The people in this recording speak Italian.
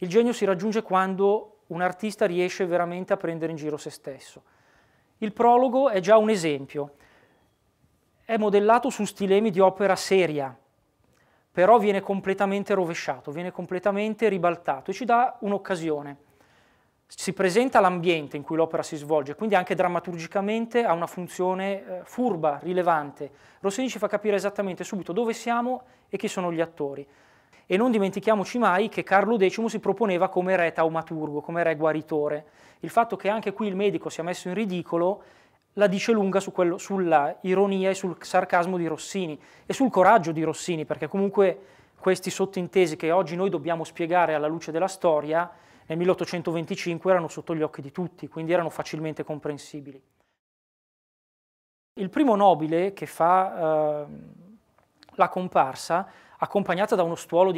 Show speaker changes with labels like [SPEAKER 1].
[SPEAKER 1] Il genio si raggiunge quando un artista riesce veramente a prendere in giro se stesso. Il prologo è già un esempio. È modellato su stilemi di opera seria, però viene completamente rovesciato, viene completamente ribaltato e ci dà un'occasione. Si presenta l'ambiente in cui l'opera si svolge, quindi anche drammaturgicamente ha una funzione eh, furba, rilevante. Rossini ci fa capire esattamente subito dove siamo e chi sono gli attori. E non dimentichiamoci mai che Carlo X si proponeva come re taumaturgo, come re guaritore. Il fatto che anche qui il medico sia messo in ridicolo la dice lunga su quello, sulla ironia e sul sarcasmo di Rossini e sul coraggio di Rossini, perché comunque questi sottintesi che oggi noi dobbiamo spiegare alla luce della storia nel 1825 erano sotto gli occhi di tutti, quindi erano facilmente comprensibili. Il primo nobile che fa eh, la comparsa, accompagnata da uno stuolo di